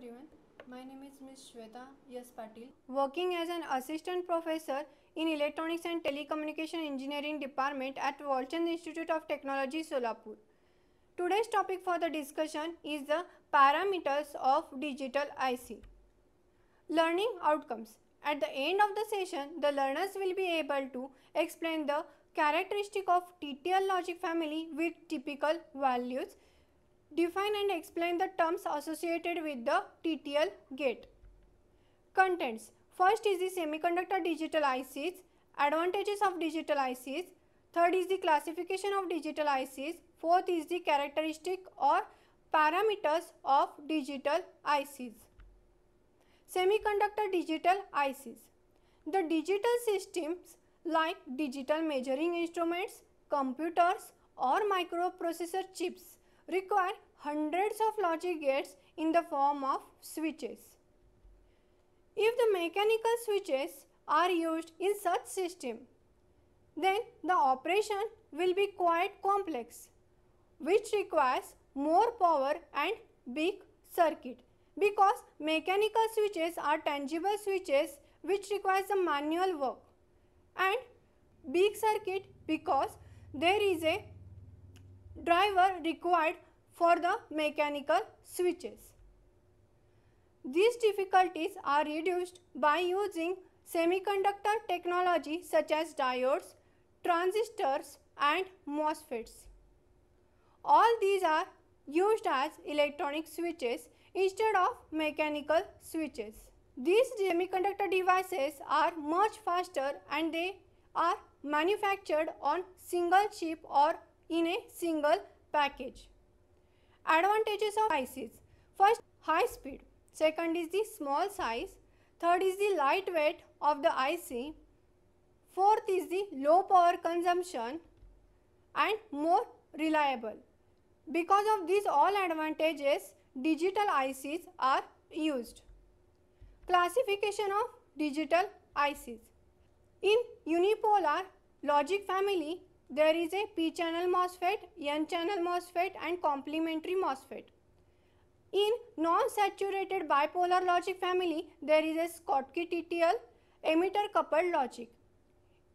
everyone. My name is Ms. Shweta Yes Patil. Working as an assistant professor in Electronics and Telecommunication Engineering Department at Walton Institute of Technology, Solapur. Today's topic for the discussion is the parameters of digital IC. Learning outcomes. At the end of the session, the learners will be able to explain the characteristic of TTL logic family with typical values Define and explain the terms associated with the TTL gate. Contents. First is the semiconductor digital ICs, advantages of digital ICs, third is the classification of digital ICs, fourth is the characteristic or parameters of digital ICs. Semiconductor digital ICs. The digital systems like digital measuring instruments, computers or microprocessor chips require hundreds of logic gates in the form of switches. If the mechanical switches are used in such system, then the operation will be quite complex which requires more power and big circuit because mechanical switches are tangible switches which requires a manual work and big circuit because there is a driver required for the mechanical switches. These difficulties are reduced by using semiconductor technology such as diodes, transistors and MOSFETs. All these are used as electronic switches instead of mechanical switches. These semiconductor devices are much faster and they are manufactured on single chip or in a single package. Advantages of ICs. First, high speed. Second is the small size. Third is the lightweight of the IC. Fourth is the low power consumption and more reliable. Because of these all advantages, digital ICs are used. Classification of digital ICs. In unipolar logic family, there is a p-channel MOSFET, n-channel MOSFET and complementary MOSFET. In non-saturated bipolar logic family, there is a Schottky TTL emitter coupled logic.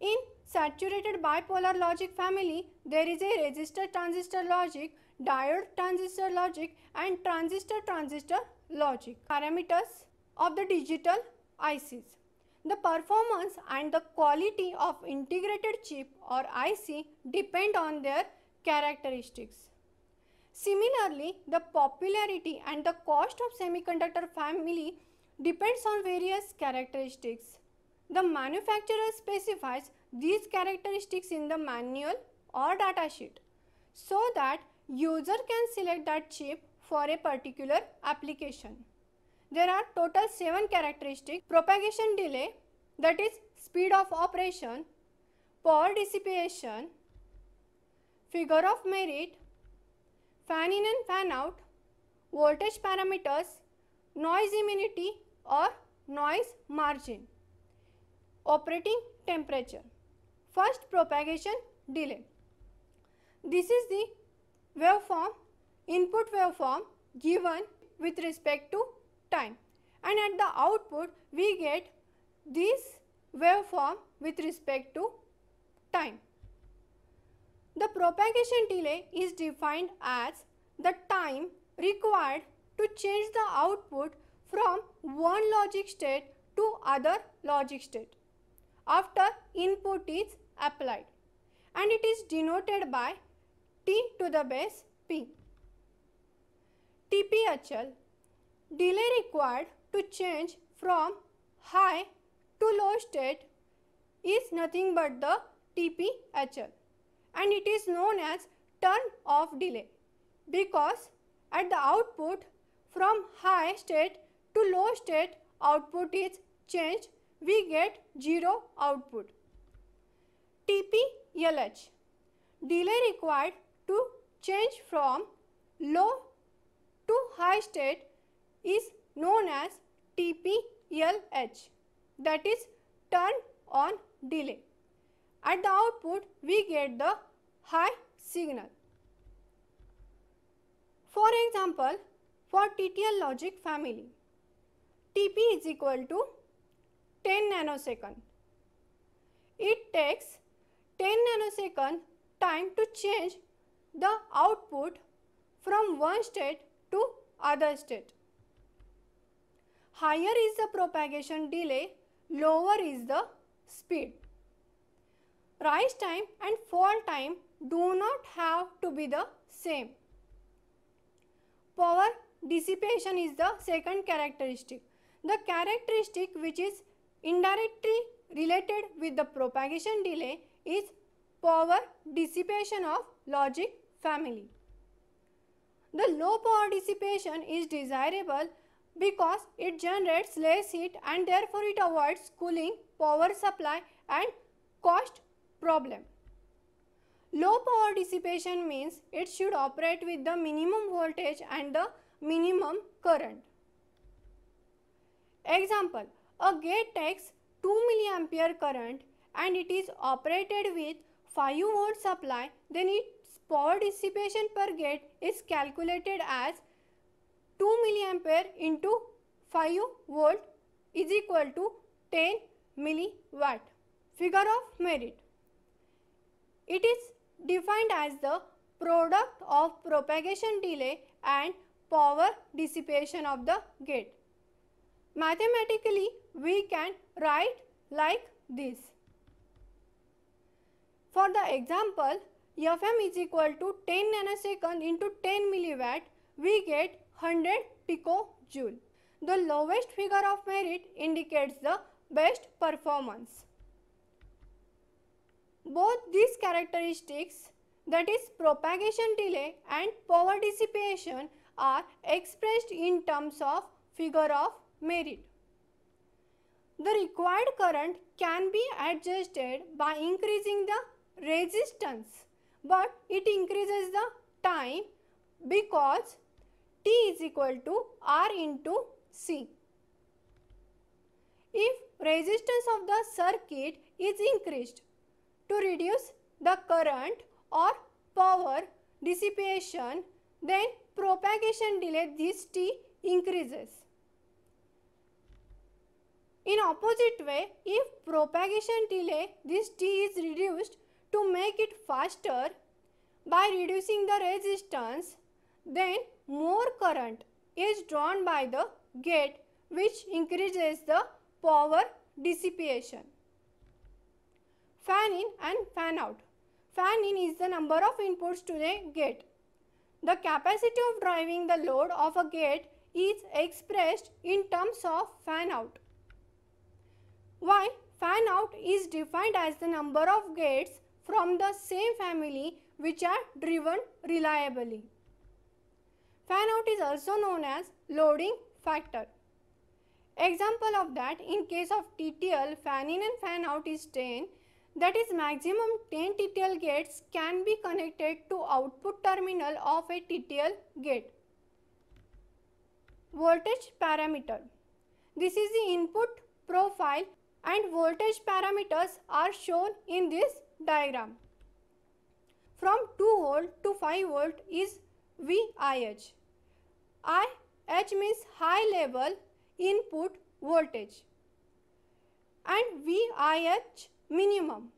In saturated bipolar logic family, there is a resistor transistor logic, diode transistor logic and transistor transistor logic parameters of the digital ICs. The performance and the quality of integrated chip or IC depend on their characteristics. Similarly, the popularity and the cost of semiconductor family depends on various characteristics. The manufacturer specifies these characteristics in the manual or datasheet so that user can select that chip for a particular application. There are total 7 characteristics. Propagation delay that is speed of operation, power dissipation, figure of merit, fan in and fan out, voltage parameters, noise immunity or noise margin, operating temperature. First propagation delay. This is the waveform, input waveform given with respect to time and at the output we get this waveform with respect to time. The propagation delay is defined as the time required to change the output from one logic state to other logic state after input is applied and it is denoted by t to the base p. TPHL delay required to change from high to low state is nothing but the TPHL and it is known as turn off delay because at the output from high state to low state output is changed we get 0 output. TPLH delay required to change from low to high state is known as TPLH that is turn on delay. At the output we get the high signal. For example, for TTL logic family, TP is equal to 10 nanosecond. It takes 10 nanosecond time to change the output from one state to other state higher is the propagation delay, lower is the speed. Rise time and fall time do not have to be the same. Power dissipation is the second characteristic. The characteristic which is indirectly related with the propagation delay is power dissipation of logic family. The low power dissipation is desirable because it generates less heat and therefore it avoids cooling, power supply and cost problem. Low power dissipation means it should operate with the minimum voltage and the minimum current. Example, a gate takes 2 milliampere current and it is operated with 5 volt supply then its power dissipation per gate is calculated as 2 milliampere into 5 volt is equal to 10 milliwatt. Figure of merit. It is defined as the product of propagation delay and power dissipation of the gate. Mathematically, we can write like this. For the example, Fm is equal to 10 nanosecond into 10 milliwatt, we get 100 picojoule. The lowest figure of merit indicates the best performance. Both these characteristics that is propagation delay and power dissipation are expressed in terms of figure of merit. The required current can be adjusted by increasing the resistance but it increases the time because T is equal to R into C. If resistance of the circuit is increased to reduce the current or power dissipation, then propagation delay this T increases. In opposite way, if propagation delay this T is reduced to make it faster by reducing the resistance, then more current is drawn by the gate which increases the power dissipation. Fan in and fan out. Fan in is the number of inputs to the gate. The capacity of driving the load of a gate is expressed in terms of fan out. Why fan out is defined as the number of gates from the same family which are driven reliably. Fan out is also known as loading factor. Example of that in case of TTL fan in and fan out is 10 that is maximum 10 TTL gates can be connected to output terminal of a TTL gate. Voltage parameter. This is the input profile and voltage parameters are shown in this diagram. From 2 volt to 5 volt is VIH. IH means high level input voltage and VIH minimum.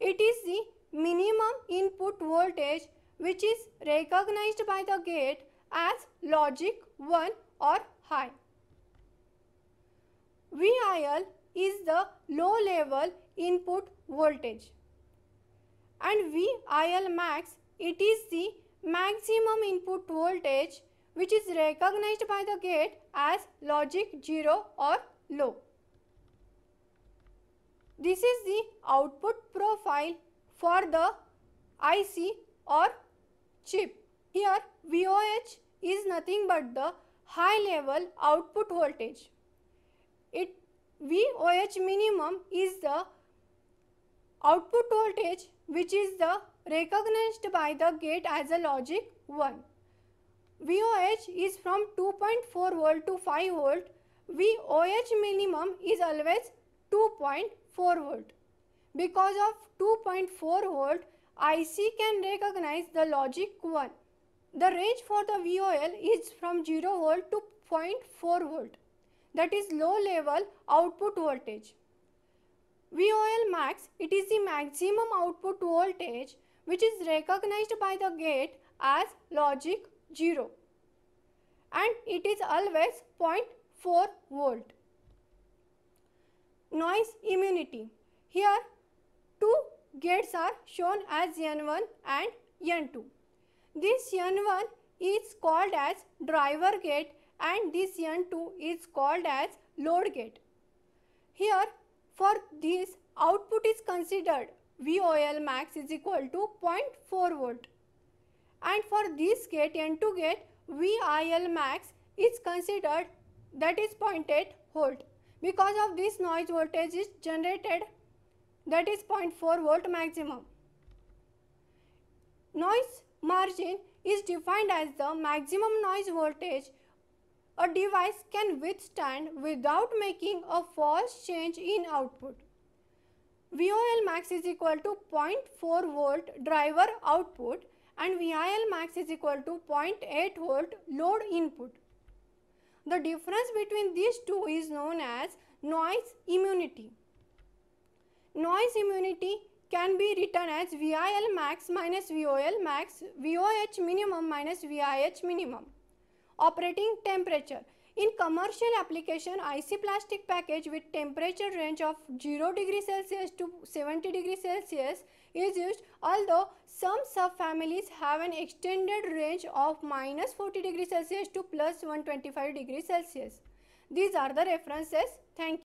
It is the minimum input voltage which is recognized by the gate as logic 1 or high. VIL is the low level input voltage and VIL max it is the maximum input voltage which is recognized by the gate as logic 0 or low. This is the output profile for the IC or chip. Here VOH is nothing but the high level output voltage. It VOH minimum is the output voltage which is the recognized by the gate as a logic 1. VOH is from 2.4 volt to 5 volt. VOH minimum is always 2.4 volt. Because of 2.4 volt, IC can recognize the logic 1. The range for the VOL is from 0 volt to 0.4 volt that is low level output voltage. VOL max it is the maximum output voltage which is recognized by the gate as logic 0 and it is always 0.4 volt. Noise immunity. Here two gates are shown as N1 and N2. This N1 is called as driver gate and this N2 is called as load gate. Here for this output is considered VOL max is equal to 0.4 volt. And for this gate N2 gate VIL max is considered that is 0.8 volt because of this noise voltage is generated that is 0.4 volt maximum. Noise margin is defined as the maximum noise voltage a device can withstand without making a false change in output. VOL max is equal to 0.4 volt driver output and VIL max is equal to 0.8 volt load input. The difference between these two is known as noise immunity. Noise immunity can be written as VIL max minus VOL max, VOH minimum minus VIH minimum. Operating temperature. In commercial application, IC plastic package with temperature range of 0 degree Celsius to 70 degree Celsius is used although some subfamilies have an extended range of minus 40 degree Celsius to plus 125 degree Celsius. These are the references. Thank you.